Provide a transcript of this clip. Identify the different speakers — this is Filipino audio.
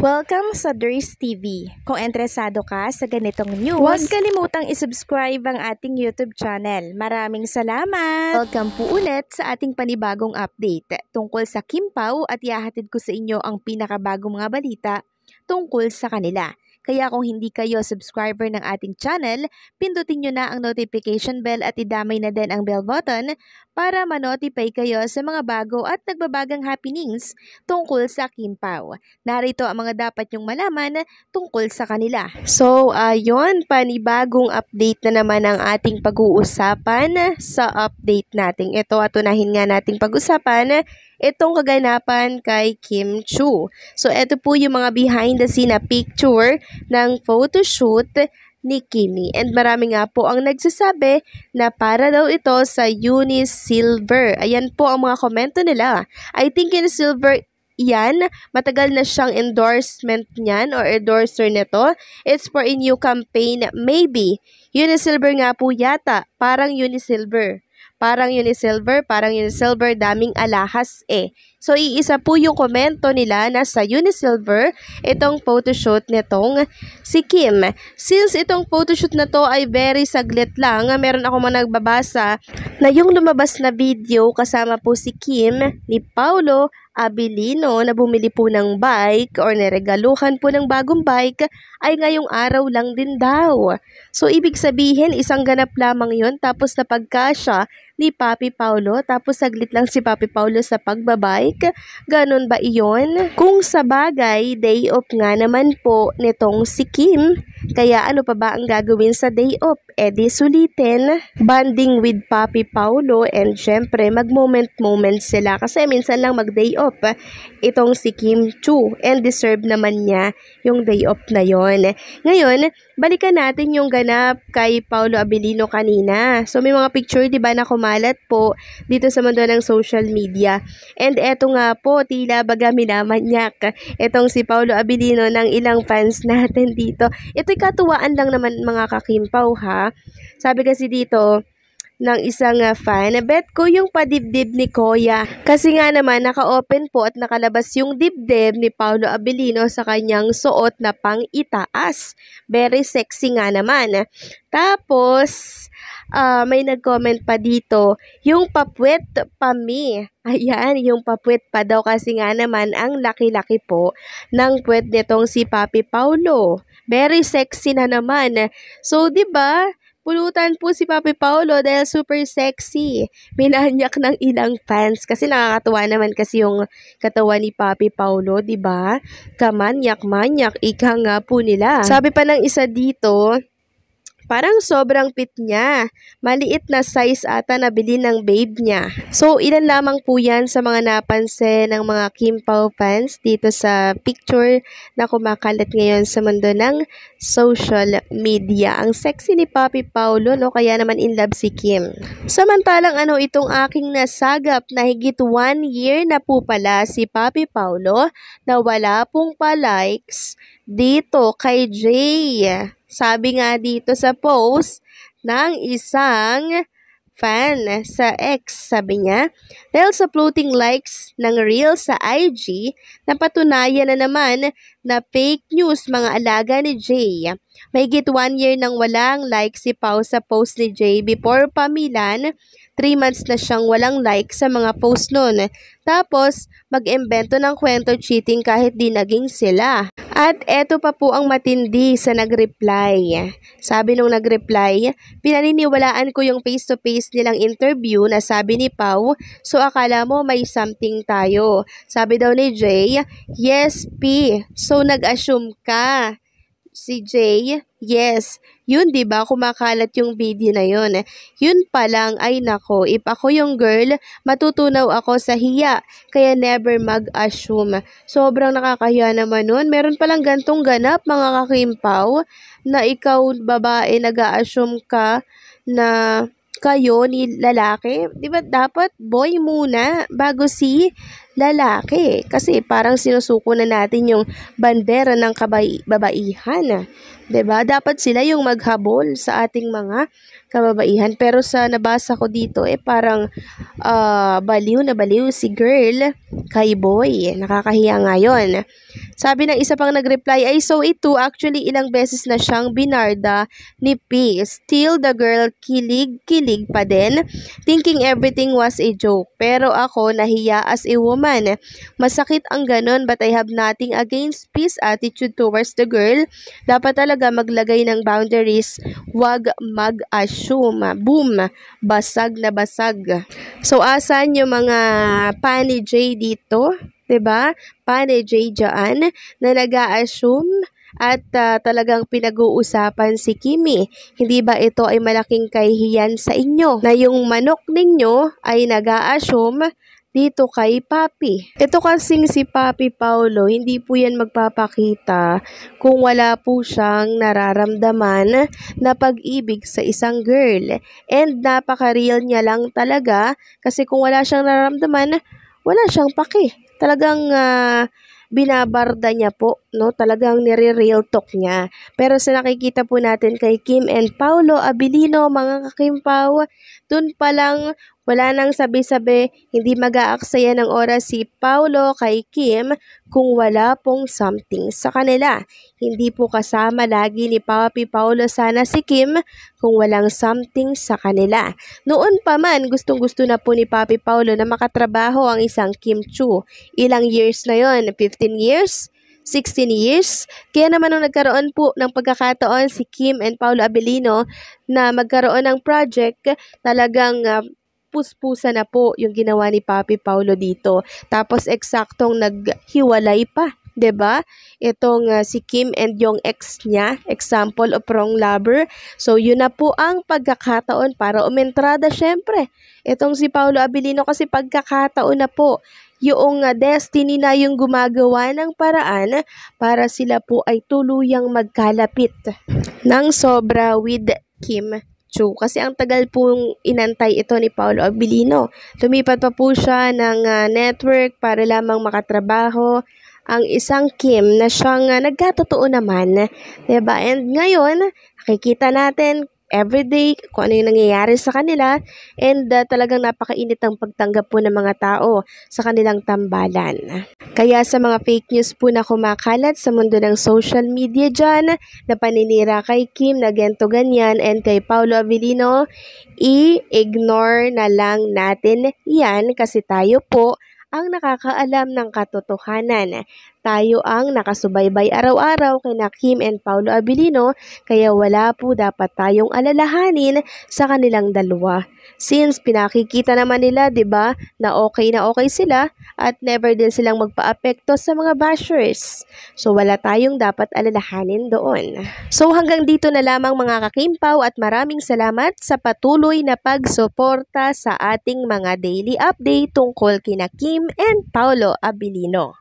Speaker 1: Welcome sa Durs TV. Kung interesado ka sa ganitong news, huwag kalimutang isubscribe ang ating YouTube channel. Maraming salamat! Welcome po ulit sa ating panibagong update tungkol sa Kimpaw at iahatid ko sa inyo ang pinakabagong mga balita tungkol sa kanila. Kaya kung hindi kayo subscriber ng ating channel, pindutin nyo na ang notification bell at idamay na din ang bell button para manotify kayo sa mga bago at nagbabagang happenings tungkol sa Kimpaw. Narito ang mga dapat nyong malaman tungkol sa kanila. So, ayon uh, panibagong update na naman ang ating pag-uusapan sa update nating ito at unahin nga nating pag-usapan itong kaganapan kay Kim Chu. So, ito po yung mga behind the scene na picture ng photoshoot ni Kimi. And marami nga po ang nagsasabi na para daw ito sa Eunice Silver. Ayan po ang mga komento nila. I think in Silver yan, matagal na siyang endorsement niyan or endorser nito. It's for a new campaign, maybe. Unisilver nga po yata, parang Unisilver. Parang silver, parang silver, daming alahas eh. So, iisa po yung komento nila na sa Unisilver, itong photoshoot nitong si Kim. Since itong photoshoot na to ay very saglit lang, meron ako man nagbabasa na yung lumabas na video kasama po si Kim ni Paulo Abilino na bumili po ng bike or niregaluhan po ng bagong bike ay ngayong araw lang din daw. So ibig sabihin isang ganap lamang yon tapos napagkasya ni Papi Paulo. Tapos saglit lang si Papi Paulo sa pagbabike. Ganon ba iyon? Kung sa bagay, day off nga naman po nitong si Kim. Kaya ano pa ba ang gagawin sa day off? E di sulitin. Bonding with Papi Paulo and syempre mag-moment-moment sila. Kasi minsan lang mag-day off itong si Kim Chu. And deserve naman niya yung day off na yon. Ngayon, balikan natin yung ganap kay Paulo Abilino kanina. So may mga picture 'di ba na kumain kumalat po dito sa mundo ng social media. And eto nga po, tila baga minamanyak itong si Paolo Abilino ng ilang fans natin dito. Ito'y katuwaan lang naman mga kakimpaw ha. Sabi kasi dito, ng isang ah, fan. Bet ko yung padibdib ni Koya. Kasi nga naman, naka-open po at nakalabas yung dibdib ni Paolo Abilino sa kanyang suot na pang itaas. Very sexy nga naman. Tapos, uh, may nag-comment pa dito, yung papwet pa me. Ayan, yung papwet pa daw kasi nga naman ang laki-laki po ng puwet nitong si Papi Paolo. Very sexy na naman. So, 'di ba? Pulutan po si Papi Paolo dahil super sexy. Minanyak ng ilang fans kasi nakakatuwa naman kasi yung katawan ni Papi Paolo, 'di ba? Kamanyak-manyak ika nga po nila. Sabi pa ng isa dito, Parang sobrang pit niya. Maliit na size ata na bili ng babe niya. So, ilan lamang po yan sa mga napansin ng mga Kim Pao fans dito sa picture na kumakalat ngayon sa mundo ng social media. Ang sexy ni Papi Paolo, no? Kaya naman in love si Kim. Samantalang ano itong aking nasagap na higit one year na po pala si Papi Paolo na wala pong pa-likes dito kay Jay. Sabi nga dito sa post ng isang fan sa X, sabi niya, dahil sa floating likes ng reel sa IG, napatunayan na naman na fake news mga alaga ni Jay. May Mahigit one year nang walang like si Pau sa post ni Jay before pamilan, 3 months na siyang walang like sa mga post nun. Tapos, mag-imbento ng kwento cheating kahit di naging sila. At eto pa po ang matindi sa nag-reply. Sabi nung nag-reply, pinaniniwalaan ko yung face-to-face -face nilang interview na sabi ni Pau, so akala mo may something tayo. Sabi daw ni Jay, yes P, so nag-assume ka si Jay, yes, yun 'di ba kumakalat yung video na yun. Yun pa lang ay nako, if ako yung girl, matutunaw ako sa hiya, kaya never mag-assume. Sobrang nakakahiya naman nun. Meron pa lang gantong ganap mga kakimpaw na ikaw babae nag-assume ka na kayo ni lalaki, di ba dapat boy muna bago si lalaki? Kasi parang sinusuko na natin yung bandera ng kababaihan, ah. Di ba? Dapat sila yung maghabol sa ating mga kababaihan. Pero sa nabasa ko dito, eh parang uh, baliw na baliw si girl kay boy. Nakakahiya nga yun. Sabi ng isa pang nagreply ay so ito actually ilang beses na siyang binarda ni P. Still the girl kilig-kilig pa din thinking everything was a joke. Pero ako nahiya as a woman. Masakit ang ganon but I have nothing against P's attitude towards the girl. Dapat talaga maglagay ng boundaries. Huwag mag-assume. Boom! Basag na basag. So asan yung mga pani J dito? 'Diba? Pa ni Jay na nag-a-assume at uh, talagang pinag-uusapan si Kimi. Hindi ba ito ay malaking kahihiyan sa inyo na yung manok ninyo ay nag-a-assume dito kay Papi. Ito kasing si Papi Paolo, hindi po yan magpapakita kung wala po siyang nararamdaman na pag-ibig sa isang girl. And napaka-real niya lang talaga kasi kung wala siyang nararamdaman, wala siyang paki talagang uh, binabarda niya po no? Talagang nire-real talk niya. Pero sa nakikita po natin kay Kim and Paolo Abilino, mga kakimpaw, dun lang wala nang sabi-sabi, hindi mag-aaksaya ng oras si Paolo kay Kim kung wala pong something sa kanila. Hindi po kasama lagi ni Papi Paolo sana si Kim kung walang something sa kanila. Noon pa man, gustong-gusto na po ni Papi Paolo na makatrabaho ang isang Kim Chu. Ilang years na yon? 15 years? 16 years. Kaya naman nung nagkaroon po ng pagkakataon si Kim and Paolo Abelino na magkaroon ng project, talagang uh, puspusa na po yung ginawa ni Papi Paulo dito. Tapos eksaktong naghiwalay pa ba? Diba? Itong uh, si Kim and yung ex niya, example of wrong lover. So, yun na po ang pagkakataon para umentrada syempre. Itong si Paolo Abilino kasi pagkakataon na po yung uh, destiny na yung gumagawa ng paraan para sila po ay tuluyang magkalapit ng sobra with Kim Chu. Kasi ang tagal pong inantay ito ni Paolo Abilino. Tumipat pa po siya ng uh, network para lamang makatrabaho ang isang Kim na siyang uh, nagkatotoo naman. Diba? And ngayon, nakikita natin everyday kung ano yung nangyayari sa kanila and uh, talagang napakainit ang pagtanggap po ng mga tao sa kanilang tambalan. Kaya sa mga fake news po na kumakalat sa mundo ng social media dyan, na paninira kay Kim na gento ganyan and kay Paolo Avellino, i-ignore na lang natin yan kasi tayo po ang nakakaalam ng katotohanan tayo ang nakasubaybay araw-araw kay na Kim and Paolo Abilino kaya wala po dapat tayong alalahanin sa kanilang dalawa. Since pinakikita naman nila 'di ba na okay na okay sila at never din silang magpaapekto sa mga bashers. So wala tayong dapat alalahanin doon. So hanggang dito na lamang mga kakimpaw at maraming salamat sa patuloy na pagsuporta sa ating mga daily update tungkol kina Kim and Paolo Abilino.